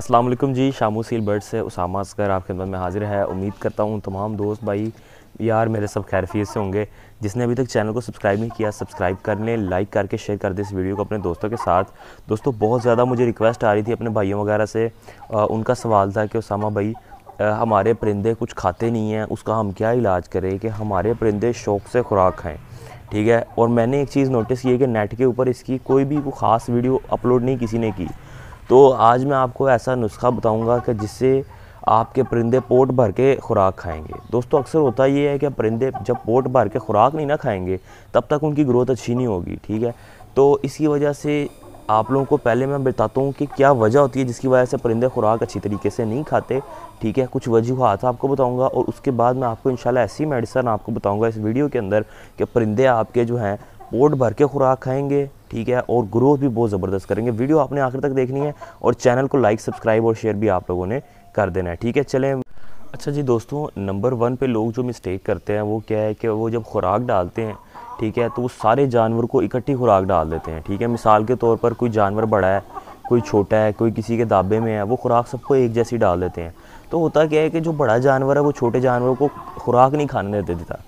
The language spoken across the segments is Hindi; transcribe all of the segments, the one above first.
असलम जी शामू सील बर्ड से उसामा असगर आपके खिदमत में हाजिर है उम्मीद करता हूँ तमाम दोस्त भाई यार मेरे सब खैरफियत से होंगे जिसने अभी तक चैनल को सब्सक्राइब नहीं किया सब्सक्राइब कर लें लाइक करके शेयर कर दें इस वीडियो को अपने दोस्तों के साथ दोस्तों बहुत ज़्यादा मुझे रिक्वेस्ट आ रही थी अपने भाइयों वगैरह से आ, उनका सवाल था कि उसामा भाई आ, हमारे परिंदे कुछ खाते नहीं हैं उसका हम क्या इलाज करें कि हमारे परिंदे शौक़ से खुराक खाएँ ठीक है और मैंने एक चीज़ नोटिस की है कि नेट के ऊपर इसकी कोई भी वो ख़ास वीडियो अपलोड नहीं किसी ने की तो आज मैं आपको ऐसा नुस्खा बताऊंगा कि जिससे आपके परिंदे पोट भर के खुराक खाएंगे दोस्तों अक्सर होता ये है कि परिंदे जब पोट भर के खुराक नहीं ना खाएंगे तब तक उनकी ग्रोथ अच्छी नहीं होगी ठीक है तो इसकी वजह से आप लोगों को पहले मैं बताता हूँ कि क्या वजह होती है जिसकी वजह से परिंदे खुराक अच्छी तरीके से नहीं खाते ठीक है कुछ वजूहत आपको बताऊँगा और उसके बाद मैं आपको शाला ऐसी मेडिसन आपको बताऊँगा इस वीडियो के अंदर कि परिंदे आपके जो हैं पोट भर के खुराक खाएंगे ठीक है और ग्रोथ भी बहुत ज़बरदस्त करेंगे वीडियो आपने आखिर तक देखनी है और चैनल को लाइक सब्सक्राइब और शेयर भी आप लोगों ने कर देना है ठीक है चलें अच्छा जी दोस्तों नंबर वन पे लोग जो मिस्टेक करते हैं वो क्या है कि वो जब खुराक डालते हैं ठीक है तो वो सारे जानवर को इकट्ठी खुराक डाल देते हैं ठीक है मिसाल के तौर पर कोई जानवर बड़ा है कोई छोटा है कोई किसी के दाबे में है वो खुराक सबको एक जैसी डाल देते हैं तो होता क्या है कि जो बड़ा जानवर है वो छोटे जानवरों को खुराक नहीं खाने देता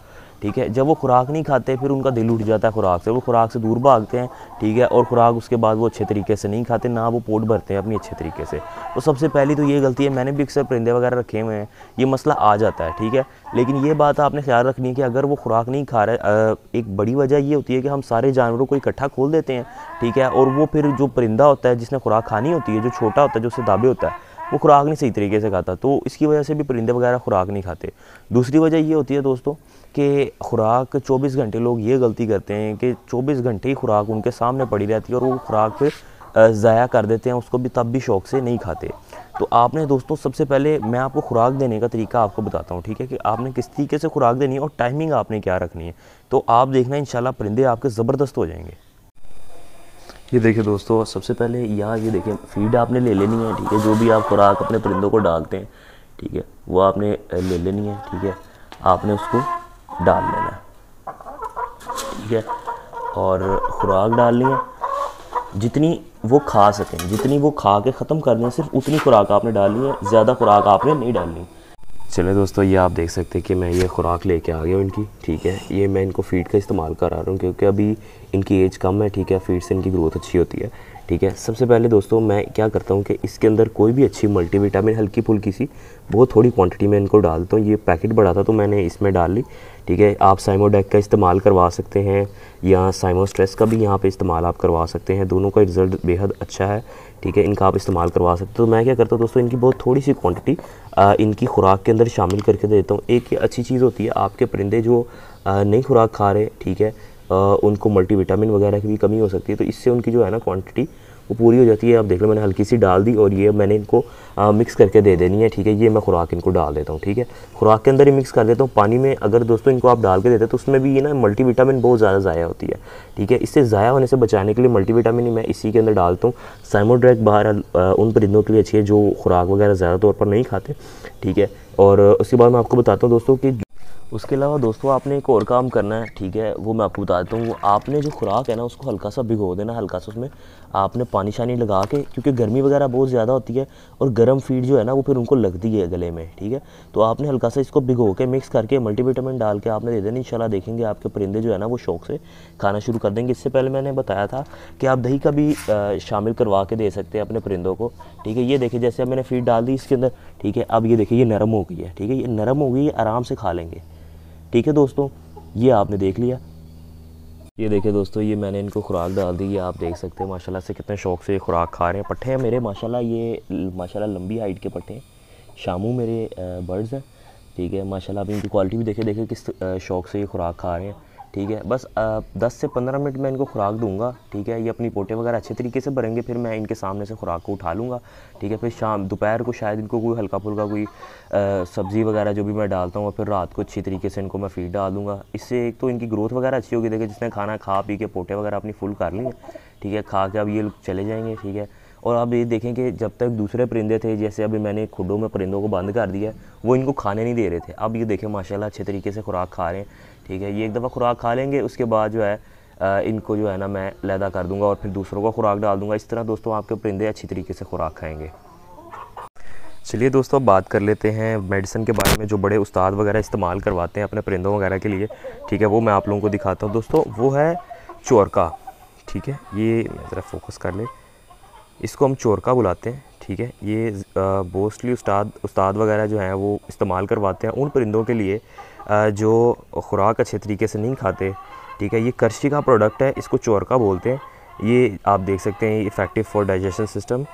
ठीक है जब वो खुराक नहीं खाते फिर उनका दिल उठ जाता है खुराक से वो खुराक से दूर भागते हैं ठीक है और खुराक उसके बाद वो अच्छे तरीके से नहीं खाते ना वो पोट भरते हैं अपनी अच्छे तरीके से तो सबसे पहली तो ये गलती है मैंने भी अक्सर परिंदे वगैरह रखे हुए हैं ये मसला आ जाता है ठीक है लेकिन ये बात आपने ख्याल रखनी है कि अगर वो खुराक नहीं खा रहा एक बड़ी वजह ये होती है कि हम सारे जानवरों को इकट्ठा खोल देते हैं ठीक है और वो फिर जो परिंदा होता है जिसने खुराक खानी होती है जो छोटा होता है जो उससे दाबे होता है वो खुराक नहीं सही तरीके से खाता तो इसकी वजह से भी परिंदे वगैरह खुराक नहीं खाते दूसरी वजह ये होती है दोस्तों कि खुराक 24 घंटे लोग ये गलती करते हैं कि 24 घंटे ही खुराक उनके सामने पड़ी रहती है और वो खुराक ज़ाया कर देते हैं उसको भी तब भी शौक से नहीं खाते तो आपने दोस्तों सबसे पहले मैं आपको खुराक देने का तरीका आपको बताता हूँ ठीक है कि आपने किस तरीके से खुराक देनी है और टाइमिंग आपने क्या रखनी है तो आप देखना इन परिंदे आपके ज़बरदस्त हो जाएंगे ये देखिए दोस्तों सबसे पहले यहाँ ये देखिए फीड आपने ले लेनी है ठीक है जो भी आप खुराक अपने परिंदों को डालते हैं ठीक है वो आपने ले लेनी है ठीक है आपने उसको डाल लेना है ठीक है और खुराक डालनी है जितनी वो खा सकें जितनी वो खा के ख़त्म करनी है सिर्फ उतनी खुराक आपने डालनी है ज़्यादा खुराक आपने नहीं डालनी चले दोस्तों ये आप देख सकते हैं कि मैं ये खुराक लेके आ गया हूँ इनकी ठीक है ये मैं इनको फीड का इस्तेमाल करा रहा हूँ क्योंकि अभी इनकी एज कम है ठीक है फीड से इनकी ग्रोथ अच्छी होती है ठीक है सबसे पहले दोस्तों मैं क्या करता हूँ कि इसके अंदर कोई भी अच्छी मल्टीविटामिन हल्की फुल्की सी बहुत थोड़ी क्वांटिटी में इनको डालता हूँ ये पैकेट बड़ा था तो मैंने इसमें डाल ली ठीक है आप साइमोडेक का इस्तेमाल करवा सकते हैं या साइमोस्ट्रेस का भी यहाँ पे इस्तेमाल आप करवा सकते हैं दोनों का रिज़ल्ट बेहद अच्छा है ठीक है इनका आप इस्तेमाल करवा सकते हो तो मैं क्या करता हूँ दोस्तों इनकी बहुत थोड़ी सी क्वांटिटी इनकी खुराक के अंदर शामिल करके देता हूँ एक ये अच्छी चीज़ होती है आपके परिंदे जो नई खुराक खा रहे ठीक है उनको मल्टीविटामिन वगैरह की भी कमी हो सकती है तो इससे उनकी जो है ना क्वांटिटी वो पूरी हो जाती है आप देख लो मैंने हल्की सी डाल दी और ये मैंने इनको आ, मिक्स करके दे देनी है ठीक है ये मैं खुराक इनको डाल देता हूँ ठीक है खुराक के अंदर ही मिक्स कर देता हूँ पानी में अगर दोस्तों इनको आप डाल के देते तो उसमें भी ये ना मल्टीविटामिन बहुत ज़्यादा ज़ाया होती है ठीक है इससे ज़ाया होने से बचाने के लिए मल्टीविटामिन मैं इसी के अंदर डालता हूँ साइमोड्रैक बाहर उन परिंदों के लिए अच्छी है जो खुराक वगैरह ज़्यादा तौर पर नहीं खाते ठीक है और उसके बाद मैं आपको बताता हूँ दोस्तों की उसके अलावा दोस्तों आपने एक और काम करना है ठीक है वो मैं आपको बता देता हूँ आपने जो खुराक है ना उसको हल्का सा भिगो देना हल्का सा उसमें आपने पानी शानी लगा के क्योंकि गर्मी वगैरह बहुत ज़्यादा होती है और गर्म फीड जो है ना वो फिर उनको लगती है गले में ठीक है तो आपने हल्का सा इसको भिगो के मिक्स करके मल्टीविटामिन डाल के आपने दे देना शाला देखेंगे आपके परिंदे जो है ना वो शौक से खाना शुरू कर देंगे इससे पहले मैंने बताया था कि आप दही का भी शामिल करवा के दे सकते हैं अपने परिंदों को ठीक है ये देखिए जैसे मैंने फीड डाल दी इसके अंदर ठीक है अब ये देखिए ये नरम हो गई है ठीक है ये नरम हो गई आराम से खा लेंगे ठीक है दोस्तों ये आपने देख लिया ये देखिए दोस्तों ये मैंने इनको खुराक डाल दी ये आप देख सकते हैं माशाल्लाह से कितने शौक से ये खुराक खा रहे हैं पट्ठे हैं मेरे माशाल्लाह ये माशाल्लाह लंबी हाइट के पट्ठे हैं शामू मेरे बर्ड्स हैं ठीक है माशाल्लाह आप इनकी क्वालिटी भी देखे देखे किस शौक से ये खुराक खा रहे हैं ठीक है बस दस से पंद्रह मिनट में इनको खुराक दूंगा ठीक है ये अपनी पोटे वगैरह अच्छे तरीके से भरेंगे फिर मैं इनके सामने से खुराक को उठा लूँगा ठीक है फिर शाम दोपहर को शायद इनको कोई हल्का फुल्का कोई सब्ज़ी वगैरह जो भी मैं डालता हूँ फिर रात को अच्छी तरीके से इनको मैं फीड डाल दूँगा इससे एक तो इनकी ग्रोथ वगैरह अच्छी होगी देखिए जिसने खाना खा पी के पोटे वगैरह अपनी फुल कर ली ठीक है खा के अब ये लोग चले जाएँगे ठीक है और आप ये देखें कि जब तक दूसरे परिंदे थे जैसे अभी मैंने खुडों में परिंदों को बंद कर दिया वो इनको खाने नहीं दे रहे थे अब ये देखें माशाल्लाह अच्छे तरीके से खुराक खा रहे हैं ठीक है ये एक दफ़ा खुराक खा लेंगे उसके बाद जो है इनको जो है ना मैं लैदा कर दूंगा और फिर दूसरों का खुराक डाल दूंगा इस तरह दोस्तों आपके परिंदे अच्छी तरीके से खुराक खाएंगे चलिए दोस्तों बात कर लेते हैं मेडिसिन के बारे में जो बड़े उस्ताद वगैरह इस्तेमाल करवाते हैं अपने परिंदों वगैरह के लिए ठीक है वो मैं आप लोगों को दिखाता हूँ दोस्तों वो है चोरका ठीक है ये ज़रा फोकस कर ले इसको हम चोरका बुलाते हैं ठीक है ये मोस्टली उस्ताद उस्ताद वगैरह जो हैं वो इस्तेमाल करवाते हैं उन परिंदों के लिए आ, जो खुराक अच्छे तरीके से नहीं खाते ठीक है ये कर्शी का प्रोडक्ट है इसको चोरका बोलते हैं ये आप देख सकते हैं इफ़ेक्टिव फॉर डाइजेशन सिस्टम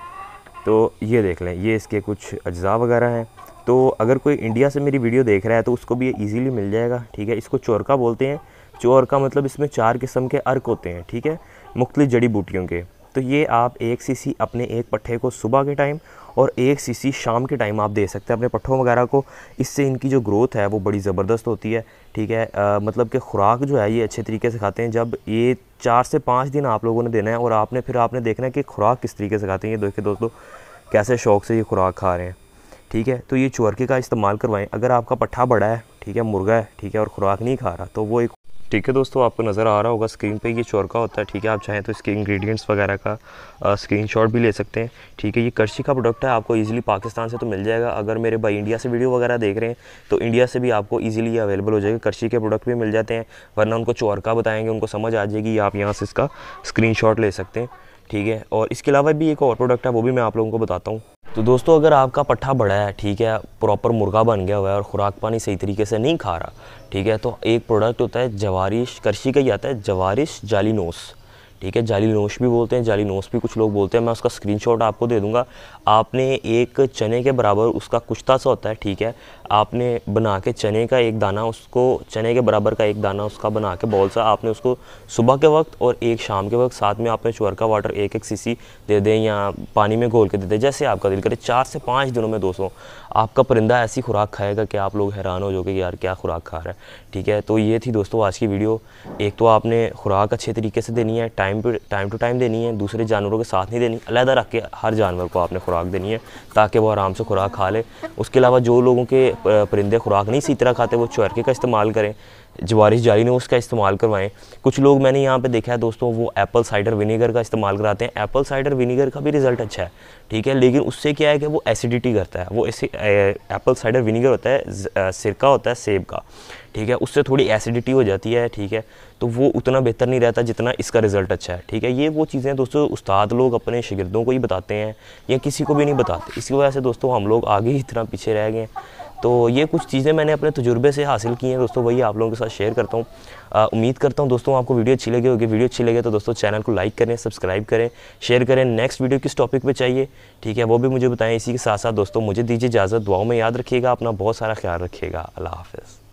तो ये देख लें ये इसके कुछ अज्जा वगैरह हैं तो अगर कोई इंडिया से मेरी वीडियो देख रहा है तो उसको भी ये ईज़िली मिल जाएगा ठीक है इसको चोरका बोलते हैं चोरका मतलब इसमें चार किस्म के अर्क होते हैं ठीक है मुख्तलि जड़ी बूटियों के तो ये आप एक सीसी अपने एक पट्ठे को सुबह के टाइम और एक सीसी शाम के टाइम आप दे सकते हैं अपने पट्ठों वगैरह को इससे इनकी जो ग्रोथ है वो बड़ी ज़बरदस्त होती है ठीक है आ, मतलब कि खुराक जो है ये अच्छे तरीके से खाते हैं जब ये चार से पाँच दिन आप लोगों ने देना है और आपने फिर आपने देखना है कि खुराक किस तरीके से खाते हैं ये देखिए दोस्तों कैसे शौक़ से ये खुराक खा रहे हैं ठीक है तो ये चुअरके का इस्तेमाल करवाएं अगर आपका पट्ठा बड़ा है ठीक है मुर्गा है ठीक है और खुराक नहीं खा रहा तो वो एक ठीक है दोस्तों आपको नज़र आ रहा होगा स्क्रीन पे ये चौरका होता है ठीक है आप चाहें तो इसके इंग्रेडिएंट्स वगैरह का स्क्रीनशॉट भी ले सकते हैं ठीक है ये कर्शी का प्रोडक्ट है आपको इजीली पाकिस्तान से तो मिल जाएगा अगर मेरे भाई इंडिया से वीडियो वगैरह देख रहे हैं तो इंडिया से भी आपको ईजिली ये अवेलेबल हो जाएगा कर्शी के प्रोडक्ट भी मिल जाते हैं वरना उनको चौरका बताएँगे उनको समझ आ जाएगी आप यहाँ से इसका स्क्रीन ले सकते हैं ठीक है और इसके अलावा भी एक और प्रोडक्ट है वो भी मैं आप लोगों को बताता हूँ तो दोस्तों अगर आपका पट्ठा बड़ा है ठीक है प्रॉपर मुर्गा बन गया हुआ है और ख़ुराक पानी सही तरीके से नहीं खा रहा ठीक है तो एक प्रोडक्ट होता है जवारिश कृषि का ही आता है जवारिश जालिनोस ठीक है जाली नोश भी बोलते हैं जाली नोश भी कुछ लोग बोलते हैं मैं उसका स्क्रीनशॉट आपको दे दूंगा आपने एक चने के बराबर उसका कुश्ता सा होता है ठीक है आपने बना के चने का एक दाना उसको चने के बराबर का एक दाना उसका बना के बॉल सा आपने उसको सुबह के वक्त और एक शाम के वक्त साथ में आपने चुअर का वाटर एक एक सीसी दे दें या पानी में घोल के दे दें जैसे आपका दिल करे चार से पाँच दिनों में दोस्तों आपका परिंदा ऐसी खुराक खाएगा कि आप लोग हैरान हो जाओगे यार क्या खुराक खा रहा है ठीक है तो ये थी दोस्तों आज की वीडियो एक तो आपने खुराक अच्छे तरीके से देनी है time time to time to time देनी है दूसरे जानवरों के साथ नहीं देनी अलहदा रख के हर जानवर को आपने खुराक देनी है ताकि वो आराम से खुराक खा ले उसके अलावा जो लोगों के परिंदे खुराक नहीं इसी तरह खाते वो चौरके का इस्तेमाल करें जवारिश जारी ने उसका इस्तेमाल करवाएं कुछ लोग मैंने यहाँ पे देखा है दोस्तों वो एप्पल साइडर विनीगर का इस्तेमाल कराते हैं एप्पल साइडर विनीगर का भी रिजल्ट अच्छा है ठीक है लेकिन उससे क्या है कि वो एसिडिटी करता है वो एप्पल साइडर विनीगर होता है सिरका होता है सेब का ठीक है उससे थोड़ी एसिडिटी हो जाती है ठीक है तो वो उतना बेहतर नहीं रहता जितना इसका रिज़ल्ट अच्छा है ठीक है ये वो चीज़ें दोस्तों उस्ताद लोग अपने शिगिरदों को ही बताते हैं या किसी को भी नहीं बताते इसी वजह से दोस्तों हम लोग आगे ही इतना पीछे रह गए हैं तो ये कुछ चीज़ें मैंने अपने तजुर्बे से हासिल की हैं दोस्तों वही आप लोगों के साथ शेयर करता हूँ उम्मीद करता हूँ दोस्तों आपको वीडियो अच्छी लगी होगी वीडियो अच्छी लगे तो दोस्तों चैनल को लाइक करें सब्सक्राइब करें शेयर करें नेक्स्ट वीडियो किस टॉपिक पर चाहिए ठीक है वो भी मुझे बताएं इसी के साथ साथ दोस्तों मुझे दीजिए इजाज़त दुआओं में याद रखिएगा अपना बहुत सारा ख्याल रखिएगा अल्लाह हाफिज़